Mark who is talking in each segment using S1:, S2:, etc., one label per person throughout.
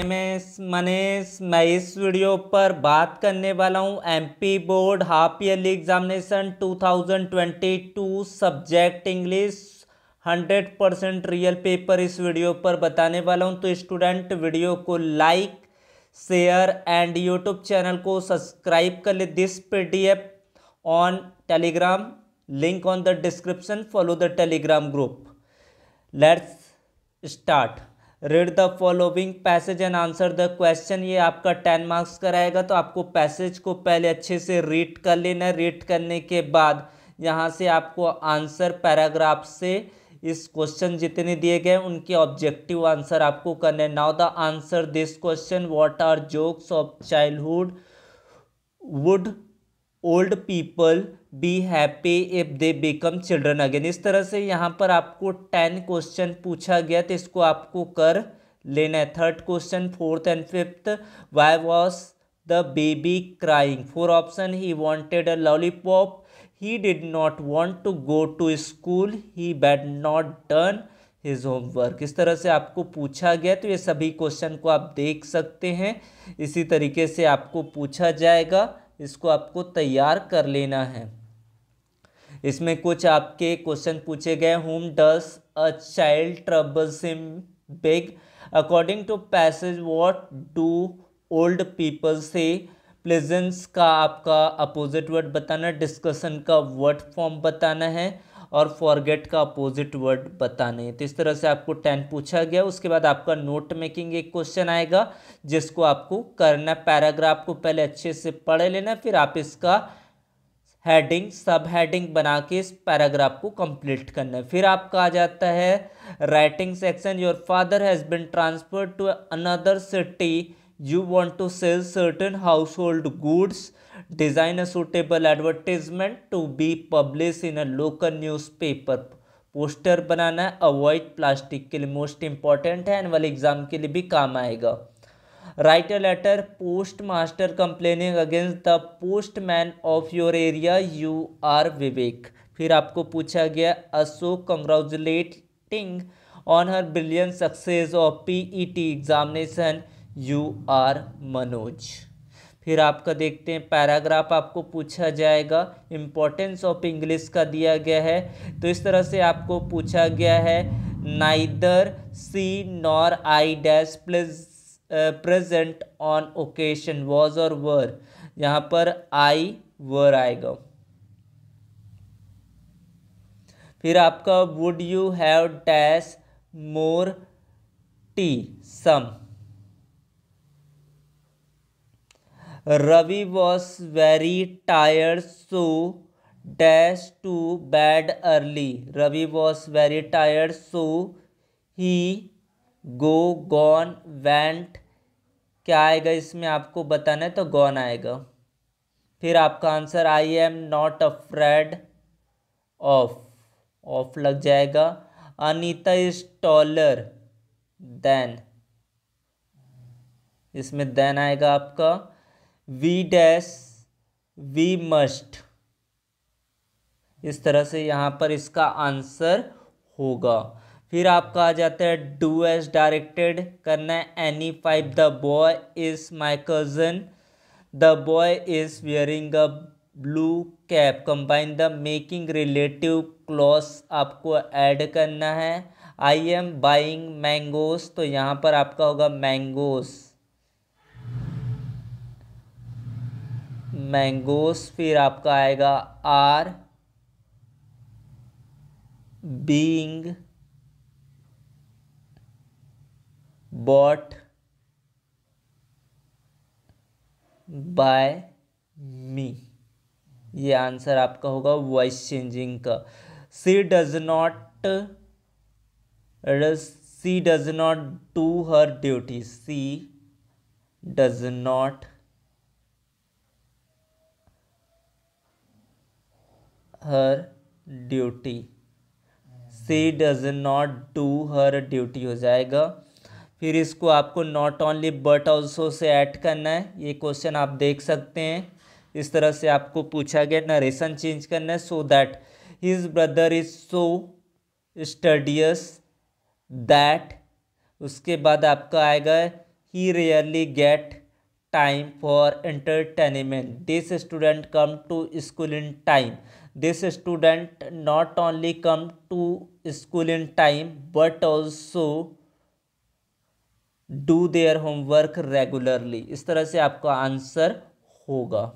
S1: MS Manish मैं इस video पर बात करने वाला हूं MP board half yearly examination 2022 subject English 100 percent real paper इस वीडियो पर बताने वाला हूं तो स्टूडेंट वीडियो को like share and YouTube channel को सब्सक्राइब कर ले this PDF on Telegram link on the description follow the Telegram group let's start read the following passage and answer the question ये आपका टेन मार्क्स का रहेगा तो आपको पैसेज को पहले अच्छे से रीड कर लेना है रीड करने के बाद यहाँ से आपको आंसर पैराग्राफ से इस क्वेश्चन जितने दिए गए उनके ऑब्जेक्टिव आंसर आपको करने now the answer this question what are jokes of childhood would old people be happy if they become children again इस तरह से यहाँ पर आपको टेन क्वेश्चन पूछा गया तो इसको आपको कर लेना है third question fourth and fifth why was the baby crying four option he wanted a lollipop he did not want to go to school he had not done his homework इस तरह से आपको पूछा गया तो ये सभी क्वेश्चन को आप देख सकते हैं इसी तरीके से आपको पूछा जाएगा इसको आपको तैयार कर लेना है इसमें कुछ आपके क्वेश्चन पूछे गए whom does a child trouble seem big according to passage what do old people say pleasance का आपका अपोजिट वर्ड बताना डिस्कशन का वर्ड फॉर्म बताना है और फॉरगेट का अपोजिट वर्ड बताने तो इस तरह से आपको टेन पूछा गया उसके बाद आपका नोट मेकिंग एक क्वेश्चन आएगा जिसको आपको करना पैराग्राफ को पहले अच्छे से पढ़ लेना फिर आप इसका हेडिंग सब हेडिंग बना के इस पैराग्राफ को कंप्लीट करना है फिर आपका आ जाता है writing section your father has been transferred to another city you want to sell certain household goods design a suitable advertisement to be published in a local newspaper poster बनाना है avoid plastic के लिए most important है annual exam के लिए भी काम आएगा write a letter postmaster complaining against the postman of your area you are Vivek फिर आपको पूछा गया Ashok congratulating on her brilliant success of P E T examination you are Manoj फिर आपका देखते हैं पैराग्राफ आपको पूछा जाएगा इम्पोर्टेंस ऑफ इंग्लिश का दिया गया है तो इस तरह से आपको पूछा गया है neither she nor I dash plus present on occasion was और वर यहाँ पर आई वर आएगा फिर आपका would you have dash more tea some Ravi was very tired so dash to bed early Ravi was very tired so he go gone went क्या आएगा इसमें आपको बताना है तो गॉन आएगा फिर आपका answer I am not afraid of of लग जाएगा अनिता इज टॉलर देन इसमें देन आएगा आपका वी डैश वी मस्ट इस तरह से यहाँ पर इसका आंसर होगा फिर आपका आ जाता है डू एज डायरेक्टेड करना है any five the boy is my cousin the boy is wearing a blue cap combine the making relative clause आपको ऐड करना है आई एम बाइंग मैंगोस तो यहाँ पर आपका होगा मैंगोस मैंगोस फिर आपका आएगा are being bought by me ये आंसर आपका होगा वॉइस चेंजिंग का she does not she does not do her duty she does not her duty she does not do her duty हो जाएगा फिर इसको आपको नॉट ओनली बट ऑल्सो से ऐड करना है ये क्वेश्चन आप देख सकते हैं इस तरह से आपको पूछा गया नरेशन चेंज करना है so that his brother is so studious that उसके बाद आपका आएगा he rarely get time for entertainment this student come to school in time this student not only come to school in time but also do their homework regularly इस तरह से आपका answer होगा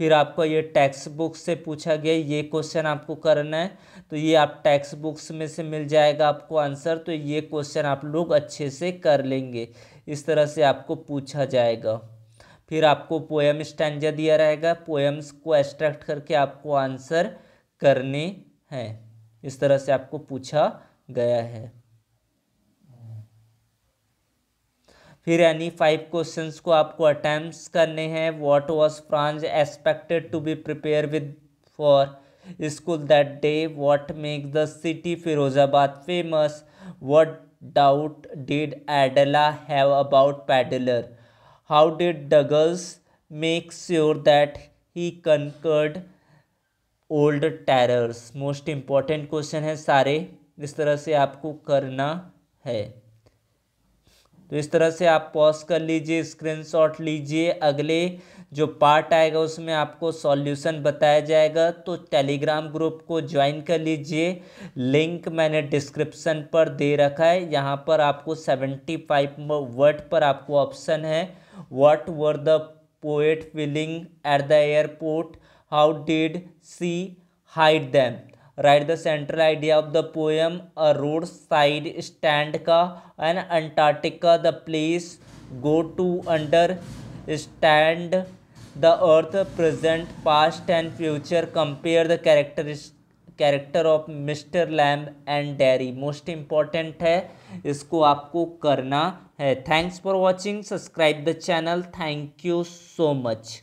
S1: फिर आपका ये टैक्स बुक से पूछा गया ये क्वेश्चन आपको करना है तो ये आप टैक्स बुक्स में से मिल जाएगा आपको आंसर तो ये क्वेश्चन आप लोग अच्छे से कर लेंगे इस तरह से आपको पूछा जाएगा फिर आपको पोएम स्टैंजा दिया रहेगा पोएम्स को एक्सट्रैक्ट करके आपको आंसर करने हैं इस तरह से आपको पूछा गया है फिर यानी फाइव क्वेश्चंस को आपको अटैम्प्ट करने हैं what was Franz expected to be prepare with for school that day what make the city Firozabad famous what doubt did Edla have about peddler how did Douglas make sure that he conquered old terrors most important question है सारे इस तरह से आपको करना है तो इस तरह से आप पॉज कर लीजिए स्क्रीनशॉट लीजिए अगले जो पार्ट आएगा उसमें आपको सॉल्यूशन बताया जाएगा तो टेलीग्राम ग्रुप को ज्वाइन कर लीजिए लिंक मैंने डिस्क्रिप्शन पर दे रखा है यहाँ पर आपको सेवेंटी फाइव वर्ड पर आपको ऑप्शन है what were the poet feeling at the airport how did she hide them write the central idea of the poem a roadside stand का and Antarctica the place go to understand the earth present past and future compare the character character of Mr Lamb and Derry most important है इसको आपको करना है thanks for watching subscribe the channel thank you so much